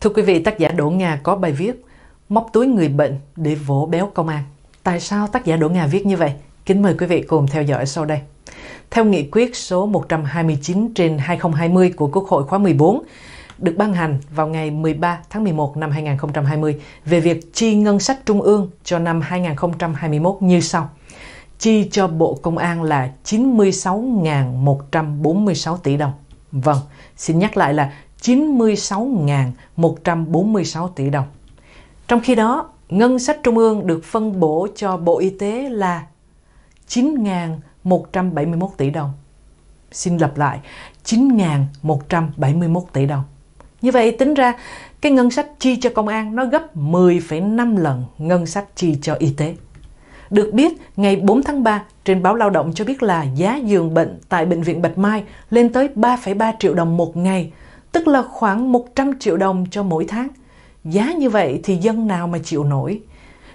Thưa quý vị, tác giả Đỗ Nga có bài viết Móc túi người bệnh để vỗ béo công an. Tại sao tác giả Đỗ Nga viết như vậy? Kính mời quý vị cùng theo dõi sau đây. Theo nghị quyết số 129 trên 2020 của Quốc hội khóa 14, được ban hành vào ngày 13 tháng 11 năm 2020 về việc chi ngân sách trung ương cho năm 2021 như sau. Chi cho Bộ Công an là 96.146 tỷ đồng. Vâng, xin nhắc lại là 96.146 tỷ đồng. Trong khi đó, ngân sách trung ương được phân bổ cho Bộ Y tế là 9.171 tỷ đồng. Xin lặp lại, 9.171 tỷ đồng. Như vậy tính ra cái ngân sách chi cho công an nó gấp 10,5 lần ngân sách chi cho y tế. Được biết, ngày 4 tháng 3, trên báo Lao động cho biết là giá giường bệnh tại Bệnh viện Bạch Mai lên tới 3,3 triệu đồng một ngày, tức là khoảng 100 triệu đồng cho mỗi tháng. Giá như vậy thì dân nào mà chịu nổi?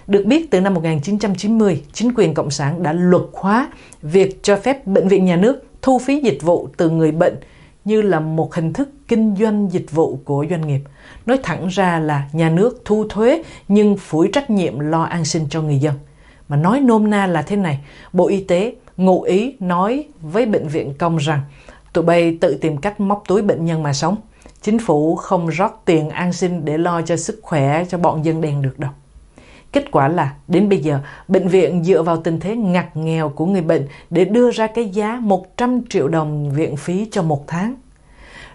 Được biết, từ năm 1990, chính quyền Cộng sản đã luật hóa việc cho phép bệnh viện nhà nước thu phí dịch vụ từ người bệnh như là một hình thức kinh doanh dịch vụ của doanh nghiệp. Nói thẳng ra là nhà nước thu thuế nhưng phủi trách nhiệm lo an sinh cho người dân. Mà nói nôm na là thế này, Bộ Y tế ngụ ý nói với bệnh viện công rằng tụi bay tự tìm cách móc túi bệnh nhân mà sống. Chính phủ không rót tiền an sinh để lo cho sức khỏe cho bọn dân đen được đâu. Kết quả là đến bây giờ, bệnh viện dựa vào tình thế ngặt nghèo của người bệnh để đưa ra cái giá 100 triệu đồng viện phí cho một tháng.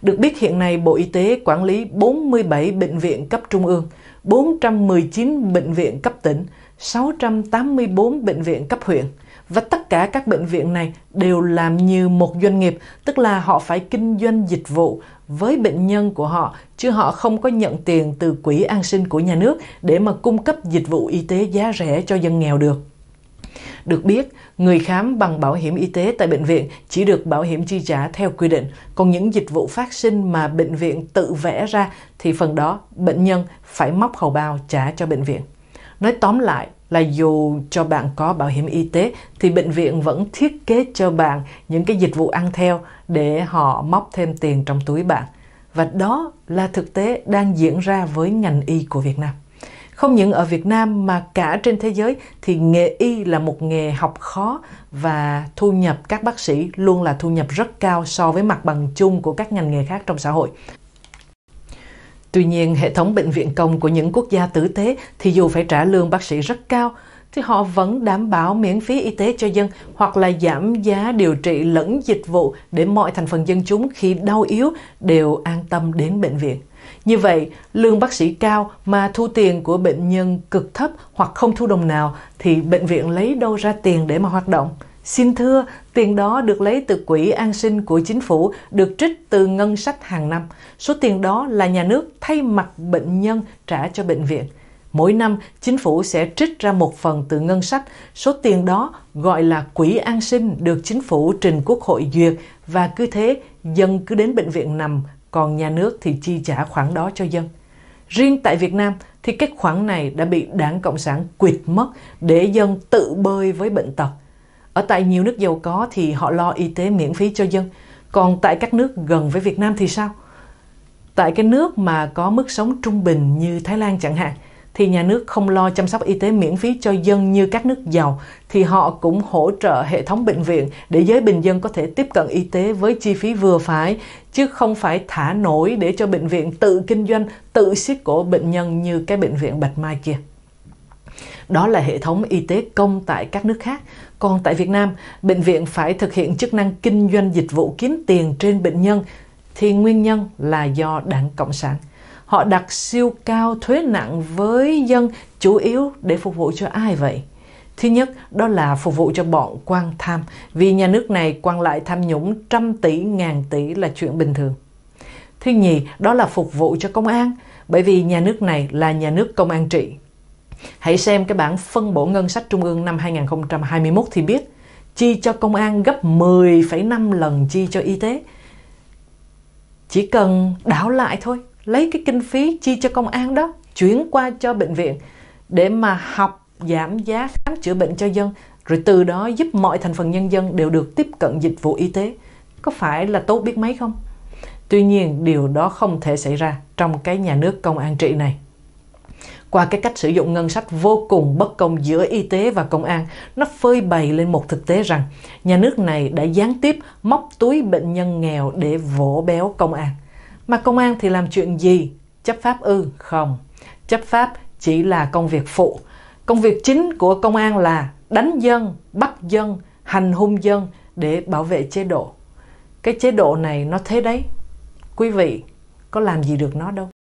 Được biết hiện nay Bộ Y tế quản lý 47 bệnh viện cấp trung ương, 419 bệnh viện cấp tỉnh, 684 bệnh viện cấp huyện. Và tất cả các bệnh viện này đều làm như một doanh nghiệp, tức là họ phải kinh doanh dịch vụ với bệnh nhân của họ, chứ họ không có nhận tiền từ quỹ an sinh của nhà nước để mà cung cấp dịch vụ y tế giá rẻ cho dân nghèo được. Được biết, người khám bằng bảo hiểm y tế tại bệnh viện chỉ được bảo hiểm chi trả theo quy định, còn những dịch vụ phát sinh mà bệnh viện tự vẽ ra thì phần đó bệnh nhân phải móc hầu bao trả cho bệnh viện. Nói tóm lại, là dù cho bạn có bảo hiểm y tế thì bệnh viện vẫn thiết kế cho bạn những cái dịch vụ ăn theo để họ móc thêm tiền trong túi bạn. Và đó là thực tế đang diễn ra với ngành y của Việt Nam. Không những ở Việt Nam mà cả trên thế giới thì nghề y là một nghề học khó và thu nhập các bác sĩ luôn là thu nhập rất cao so với mặt bằng chung của các ngành nghề khác trong xã hội. Tuy nhiên, hệ thống bệnh viện công của những quốc gia tử tế thì dù phải trả lương bác sĩ rất cao, thì họ vẫn đảm bảo miễn phí y tế cho dân hoặc là giảm giá điều trị lẫn dịch vụ để mọi thành phần dân chúng khi đau yếu đều an tâm đến bệnh viện. Như vậy, lương bác sĩ cao mà thu tiền của bệnh nhân cực thấp hoặc không thu đồng nào thì bệnh viện lấy đâu ra tiền để mà hoạt động? Xin thưa, tiền đó được lấy từ quỹ an sinh của chính phủ, được trích từ ngân sách hàng năm. Số tiền đó là nhà nước thay mặt bệnh nhân trả cho bệnh viện. Mỗi năm, chính phủ sẽ trích ra một phần từ ngân sách. Số tiền đó gọi là quỹ an sinh được chính phủ trình quốc hội duyệt và cứ thế dân cứ đến bệnh viện nằm, còn nhà nước thì chi trả khoản đó cho dân. Riêng tại Việt Nam thì cái khoản này đã bị đảng Cộng sản quyệt mất để dân tự bơi với bệnh tật. Ở tại nhiều nước giàu có thì họ lo y tế miễn phí cho dân. Còn tại các nước gần với Việt Nam thì sao? Tại cái nước mà có mức sống trung bình như Thái Lan chẳng hạn, thì nhà nước không lo chăm sóc y tế miễn phí cho dân như các nước giàu, thì họ cũng hỗ trợ hệ thống bệnh viện để giới bình dân có thể tiếp cận y tế với chi phí vừa phải, chứ không phải thả nổi để cho bệnh viện tự kinh doanh, tự siết cổ bệnh nhân như cái bệnh viện Bạch Mai kia đó là hệ thống y tế công tại các nước khác. Còn tại Việt Nam, bệnh viện phải thực hiện chức năng kinh doanh dịch vụ kiếm tiền trên bệnh nhân thì nguyên nhân là do Đảng Cộng sản. Họ đặt siêu cao thuế nặng với dân chủ yếu để phục vụ cho ai vậy? Thứ nhất, đó là phục vụ cho bọn quan tham, vì nhà nước này quan lại tham nhũng trăm tỷ, ngàn tỷ là chuyện bình thường. Thứ nhì, đó là phục vụ cho công an, bởi vì nhà nước này là nhà nước công an trị, Hãy xem cái bản phân bổ ngân sách trung ương năm 2021 thì biết chi cho công an gấp 10,5 lần chi cho y tế. Chỉ cần đảo lại thôi, lấy cái kinh phí chi cho công an đó chuyển qua cho bệnh viện để mà học giảm giá khám chữa bệnh cho dân rồi từ đó giúp mọi thành phần nhân dân đều được tiếp cận dịch vụ y tế. Có phải là tốt biết mấy không? Tuy nhiên điều đó không thể xảy ra trong cái nhà nước công an trị này qua cái cách sử dụng ngân sách vô cùng bất công giữa y tế và công an, nó phơi bày lên một thực tế rằng nhà nước này đã gián tiếp móc túi bệnh nhân nghèo để vỗ béo công an. Mà công an thì làm chuyện gì? Chấp pháp ư? không. Chấp pháp chỉ là công việc phụ. Công việc chính của công an là đánh dân, bắt dân, hành hung dân để bảo vệ chế độ. Cái chế độ này nó thế đấy. Quý vị có làm gì được nó đâu.